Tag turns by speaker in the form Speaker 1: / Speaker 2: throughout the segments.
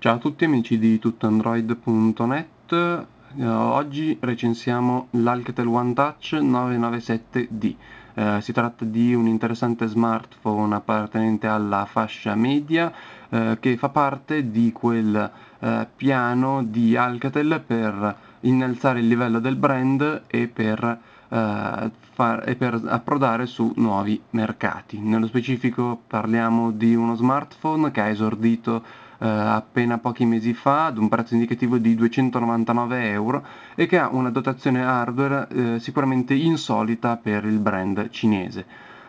Speaker 1: Ciao a tutti amici di tuttoandroid.net eh, Oggi recensiamo l'Alcatel OneTouch 997D eh, Si tratta di un interessante smartphone appartenente alla fascia media eh, che fa parte di quel eh, piano di Alcatel per innalzare il livello del brand e per eh, far, e per approdare su nuovi mercati. Nello specifico parliamo di uno smartphone che ha esordito Uh, appena pochi mesi fa ad un prezzo indicativo di 299 euro e che ha una dotazione hardware uh, sicuramente insolita per il brand cinese.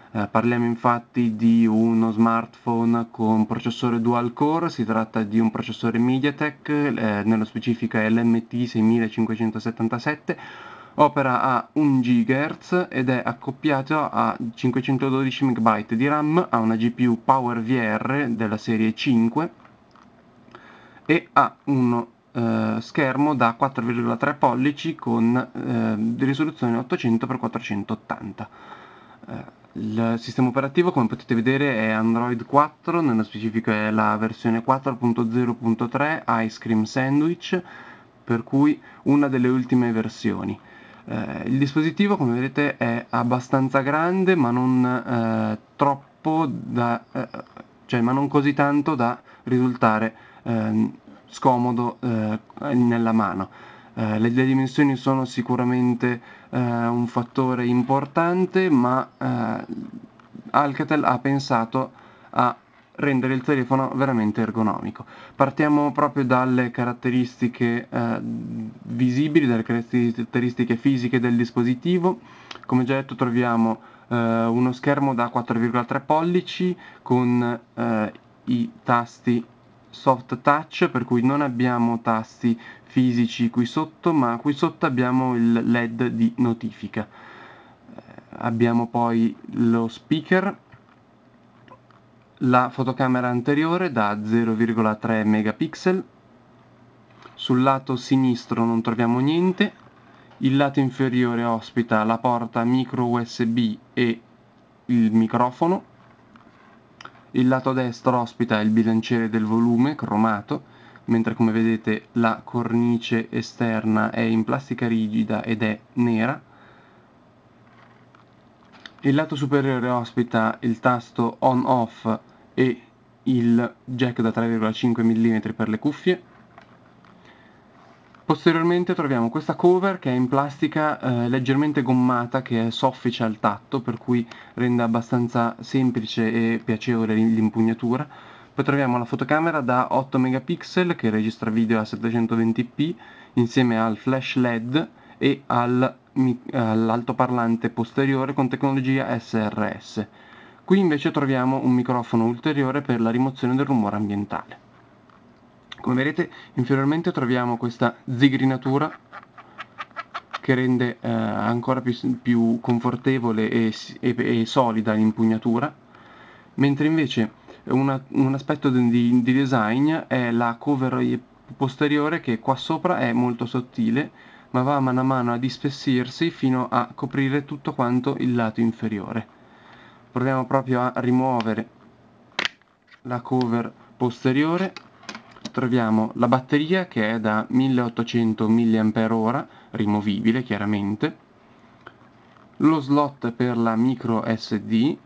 Speaker 1: Uh, parliamo infatti di uno smartphone con processore dual core, si tratta di un processore MediaTek, nello specifico è l'MT6577, opera a 1 GHz ed è accoppiato a 512 MB di RAM, ha una GPU PowerVR della serie 5 e ha uno eh, schermo da 4,3 pollici con eh, risoluzione 800x480. Eh, il sistema operativo come potete vedere è Android 4, nello specifico è la versione 4.0.3 Ice Cream Sandwich per cui una delle ultime versioni. Eh, il dispositivo come vedete è abbastanza grande ma non eh, troppo da, eh, cioè ma non così tanto da risultare ehm, scomodo eh, nella mano. Eh, le, le, dimensioni sono sicuramente eh, un fattore importante ma Alcatel ha pensato a rendere il telefono veramente ergonomico. Partiamo proprio dalle caratteristiche eh, visibili, dalle caratteristiche fisiche del dispositivo. Come già detto troviamo eh, uno schermo da 4,3 pollici con eh, i tasti soft touch per cui non abbiamo tasti fisici qui sotto ma qui sotto abbiamo il led di notifica eh, abbiamo poi lo speaker la fotocamera anteriore da 0,3 megapixel sul lato sinistro non troviamo niente il lato inferiore ospita la porta micro usb e il microfono il lato destro ospita il bilanciere del volume cromato mentre come vedete la cornice esterna è in plastica rigida ed è nera il lato superiore ospita il tasto on off e il jack da 3,5 mm per le cuffie. Posteriormente troviamo questa cover che è in plastica eh, leggermente gommata, che è soffice al tatto, per cui rende abbastanza semplice e piacevole l'impugnatura. Poi troviamo la fotocamera da 8 megapixel che registra video a 720p insieme al flash LED e all'altoparlante posteriore con tecnologia SRS. Qui invece troviamo un microfono ulteriore per la rimozione del rumore ambientale. Come vedete inferiormente troviamo questa zigrinatura che rende eh, ancora più, più confortevole e, e, e, solida l'impugnatura, mentre invece una, un aspetto di, di design è la cover posteriore che qua sopra è molto sottile ma va mano a mano a dispessirsi fino a coprire tutto quanto il lato inferiore proviamo proprio a rimuovere la cover posteriore troviamo la batteria che è da 1800 mAh rimovibile chiaramente lo slot per la micro SD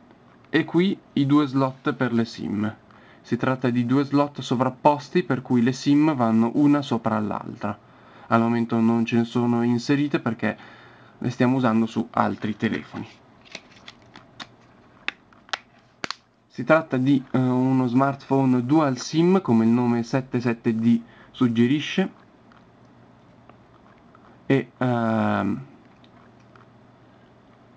Speaker 1: e qui i due slot per le sim si tratta di due slot sovrapposti per cui le sim vanno una sopra l'altra al momento non ce ne sono inserite perché le stiamo usando su altri telefoni Si tratta di eh, uno smartphone dual SIM come il nome 77D suggerisce e ehm,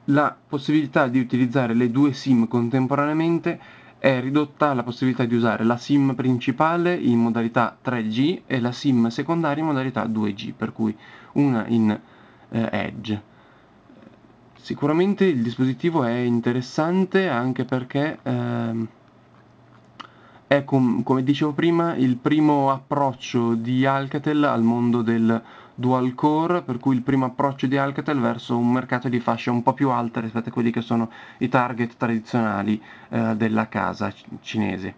Speaker 1: la possibilità di utilizzare le due SIM contemporaneamente è ridotta alla possibilità di usare la SIM principale in modalità 3G e la SIM secondaria in modalità 2G, per cui una in eh, Edge. Sicuramente il dispositivo è interessante anche perché ehm, è, com come dicevo prima, il primo approccio di Alcatel al mondo del dual core, per cui il primo approccio di Alcatel verso un mercato di fascia un po' più alta rispetto a quelli che sono i target tradizionali eh, della casa cinese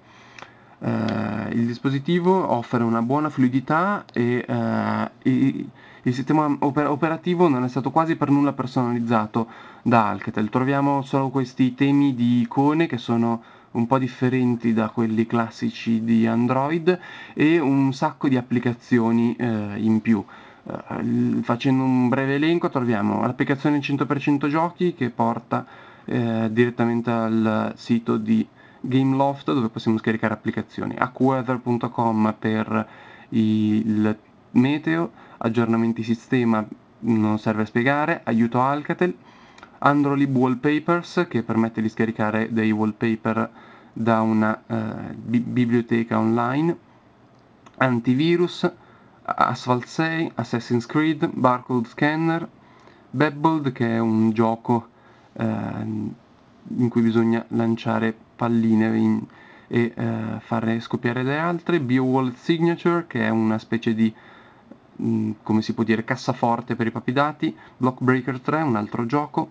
Speaker 1: eh, il dispositivo offre una buona fluidità e, eh, e il sistema oper operativo non è stato quasi per nulla personalizzato da Alcatel, troviamo solo questi temi di icone che sono un po' differenti da quelli classici di Android e un sacco di applicazioni eh, in più. Eh, facendo un breve elenco troviamo l'applicazione 100% giochi che porta eh, direttamente al sito di Gameloft dove possiamo scaricare applicazioni, acweather.com per il meteo, aggiornamenti sistema non serve a spiegare, aiuto Alcatel, Androlib Wallpapers che permette di scaricare dei wallpaper da una eh, bi- biblioteca online, antivirus, Asphalt 6, Assassin's Creed, Barcode Scanner, Babbled che è un gioco eh, in cui bisogna lanciare palline in, e eh, farne scoppiare le altre, Beowulf Signature che è una specie di mm, come si può dire, cassaforte per i dati Block Breaker 3, un altro gioco,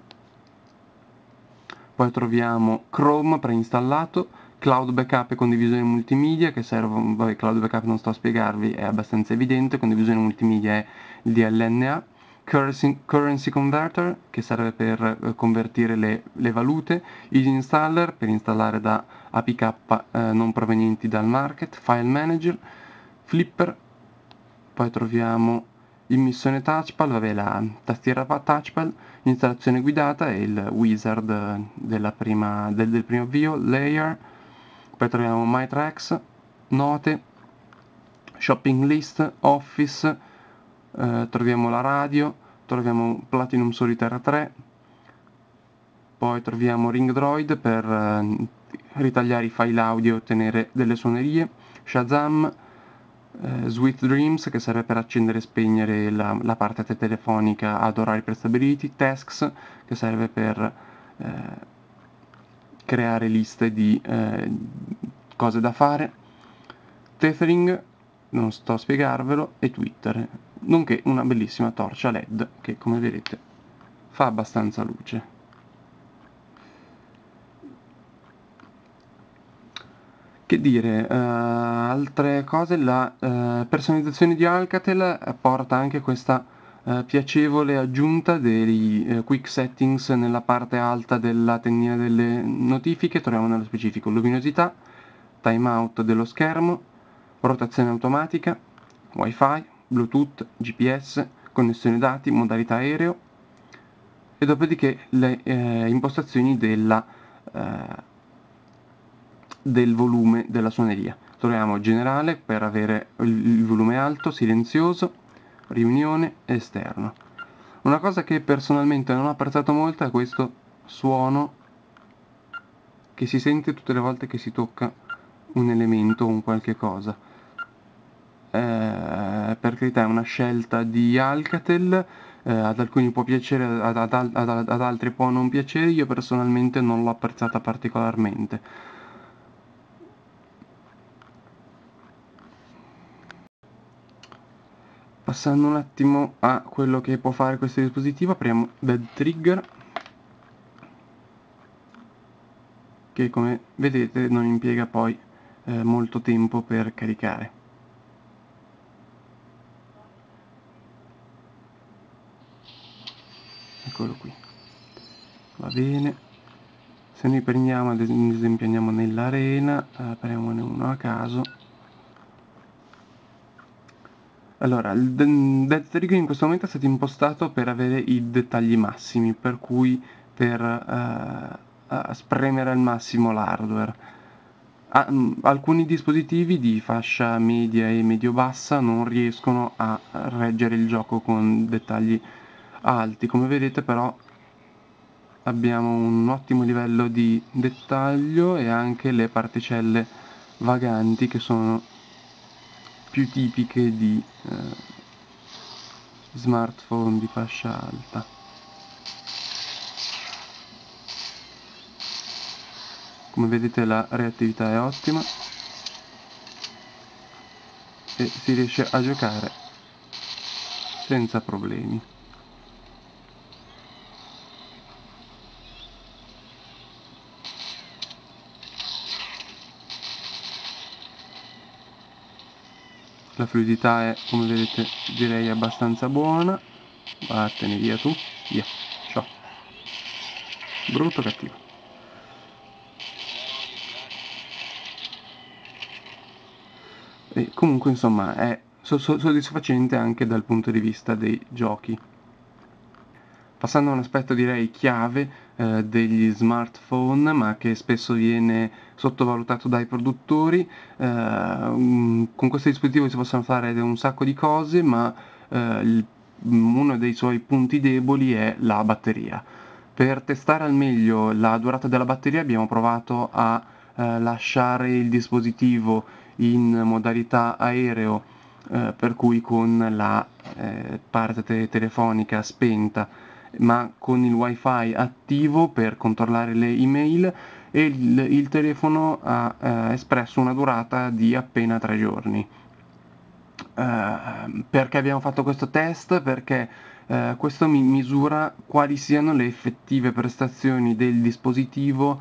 Speaker 1: poi troviamo Chrome preinstallato, Cloud Backup e condivisione multimedia che servono, vabbè Cloud Backup non sto a spiegarvi, è abbastanza evidente, condivisione multimedia è il DLNA, currency, currency converter che serve per eh, convertire le, le, valute, easy installer per installare da APK eh, non provenienti dal market, file manager, flipper, poi troviamo immissione touchpad, vabbè la tastiera touchpad, installazione guidata e il wizard eh, prima, del, del, primo avvio, layer, poi troviamo my tracks, note, shopping list, office, eh, troviamo la radio, troviamo Platinum Solitaire 3, poi troviamo Ring Droid per eh, ritagliare i file audio e ottenere delle suonerie, Shazam, eh, Sweet Dreams che serve per accendere e spegnere la, la parte telefonica ad orari prestabiliti, Tasks che serve per eh, creare liste di eh, cose da fare, Tethering non sto a spiegarvelo, e Twitter, nonché una bellissima torcia LED che come vedete fa abbastanza luce. Che dire, uh, altre cose, la uh, personalizzazione di Alcatel porta anche questa uh, piacevole aggiunta dei quick settings nella parte alta della tendina delle notifiche, troviamo nello specifico luminosità, timeout dello schermo, rotazione automatica, wifi, bluetooth, gps, connessione dati, modalità aereo e dopodiché le eh, impostazioni della, eh, del volume della suoneria. Troviamo generale per avere il volume alto, silenzioso, riunione esterno. Una cosa che personalmente non ho apprezzato molto è questo suono che si sente tutte le volte che si tocca un elemento o un qualche cosa per carità è una scelta di Alcatel, eh, ad alcuni può piacere, ad, ad, ad, ad altri può non piacere, io personalmente non l'ho apprezzata particolarmente. Passando un attimo a quello che può fare questo dispositivo, apriamo Dead Trigger che come vedete non impiega poi eh, molto tempo per caricare. eccolo qui va bene se noi prendiamo ad esempio andiamo nell'arena apriamone uno a caso allora il depth trigger in questo momento è stato impostato per avere i dettagli massimi per cui per uh, spremere al massimo l'hardware alcuni dispositivi di fascia media e medio-bassa non riescono a reggere il gioco con dettagli alti come vedete però abbiamo un ottimo livello di dettaglio e anche le particelle vaganti che sono più tipiche di eh, smartphone di fascia alta come vedete la reattività è ottima e si riesce a giocare senza problemi la fluidità è come vedete direi abbastanza buona vattene via tu via ciao brutto cattivo e comunque insomma è soddisfacente anche dal punto di vista dei giochi Passando a un aspetto direi chiave eh, degli smartphone, ma che spesso viene sottovalutato dai produttori, eh, mm, con questo dispositivo si possono fare un sacco di cose, ma eh, il, mm, uno dei suoi punti deboli è la batteria. Per testare al meglio la durata della batteria abbiamo provato a eh, lasciare il dispositivo in modalità aereo, eh, per cui con la eh, parte te- telefonica spenta ma con il wifi attivo per controllare le email e il, il telefono ha eh, espresso una durata di appena tre giorni. Uh, perché abbiamo fatto questo test? Perché uh, questo mi misura quali siano le effettive prestazioni del dispositivo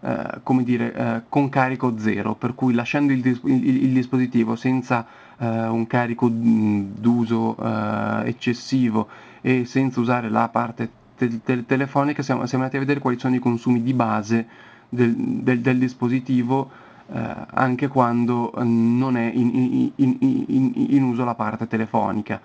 Speaker 1: uh, come dire, eh, con carico zero, per cui lasciando il, dis il, il dispositivo senza eh, un carico mm, d'uso eh, eccessivo e senza usare la parte te- te- telefonica siamo, siamo, andati a vedere quali sono i consumi di base del, del, del dispositivo eh, anche quando eh, non è in, in, in, in, uso la parte telefonica.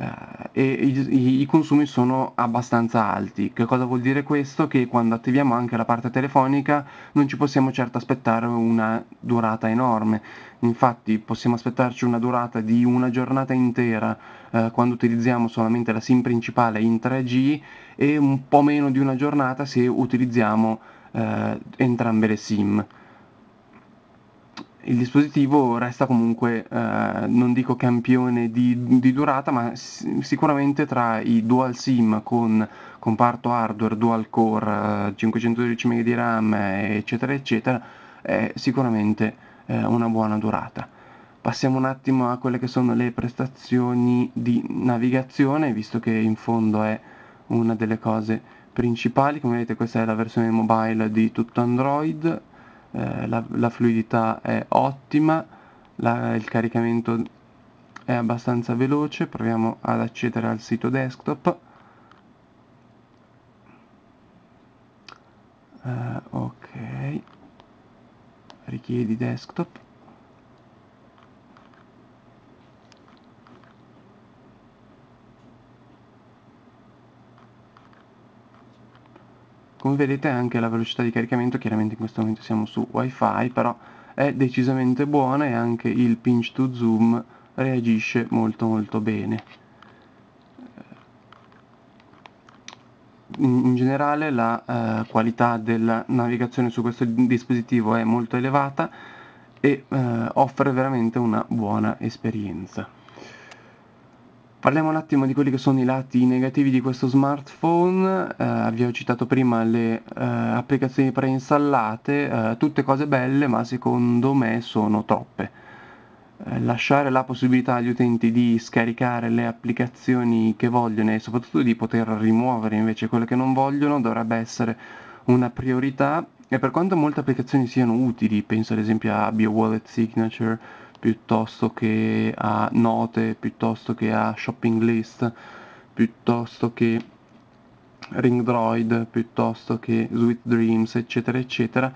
Speaker 1: Eh, e i, i, consumi sono abbastanza alti. Che cosa vuol dire questo? Che quando attiviamo anche la parte telefonica non ci possiamo certo aspettare una durata enorme, infatti possiamo aspettarci una durata di una giornata intera eh, quando utilizziamo solamente la SIM principale in 3G e un po' meno di una giornata se utilizziamo eh, entrambe le SIM il dispositivo resta comunque, eh, non dico campione di, di durata, ma sicuramente tra i dual SIM con comparto hardware, dual core, 512 eh, MB di RAM, eccetera, eccetera, è sicuramente eh, una buona durata. Passiamo un attimo a quelle che sono le prestazioni di navigazione, visto che in fondo è una delle cose principali, come vedete questa è la versione mobile di tutto Android, eh, la, la, fluidità è ottima, la, il caricamento è abbastanza veloce, proviamo ad accedere al sito desktop. Eh, ok, richiedi desktop. come vedete anche la velocità di caricamento chiaramente in questo momento siamo su wifi però è decisamente buona e anche il pinch to zoom reagisce molto molto bene in generale la eh, qualità della navigazione su questo dispositivo è molto elevata e eh, offre veramente una buona esperienza Parliamo un attimo di quelli che sono i lati negativi di questo smartphone, eh, vi ho citato prima le eh, applicazioni preinstallate, eh, tutte cose belle ma secondo me sono troppe. Eh, lasciare la possibilità agli utenti di scaricare le applicazioni che vogliono e soprattutto di poter rimuovere invece quelle che non vogliono dovrebbe essere una priorità e per quanto molte applicazioni siano utili, penso ad esempio a BioWallet Signature, piuttosto che a note, piuttosto che a shopping list, piuttosto che Ring Droid, piuttosto che Sweet Dreams, eccetera, eccetera.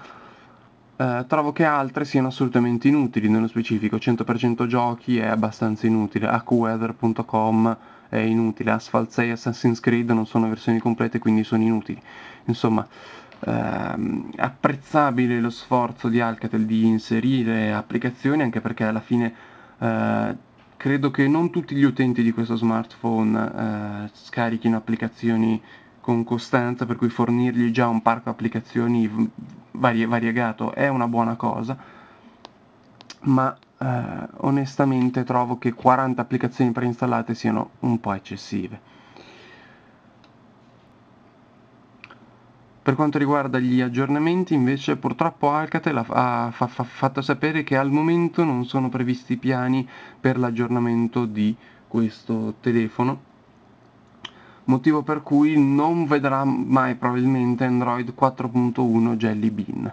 Speaker 1: Eh, trovo che altre siano assolutamente inutili, nello specifico 100% giochi è abbastanza inutile, AccuWeather.com è inutile, Asphalt 6 e Assassin's Creed non sono versioni complete quindi sono inutili. Insomma, ehm, apprezzabile lo sforzo di Alcatel di inserire applicazioni anche perché alla fine eh, credo che non tutti gli utenti di questo smartphone eh, scarichino applicazioni con costanza per cui fornirgli già un parco applicazioni varie, variegato è una buona cosa ma eh, onestamente trovo che 40 applicazioni preinstallate siano un po' eccessive Per quanto riguarda gli aggiornamenti, invece, purtroppo Alcatel ha, fa, fa, fatto sapere che al momento non sono previsti piani per l'aggiornamento di questo telefono, motivo per cui non vedrà mai probabilmente Android 4.1 Jelly Bean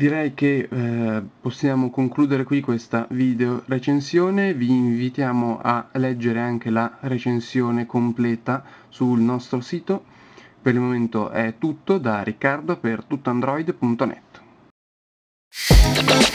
Speaker 1: direi che eh, possiamo concludere qui questa video recensione, vi invitiamo a leggere anche la recensione completa sul nostro sito. Per il momento è tutto da Riccardo per tuttoandroid.net.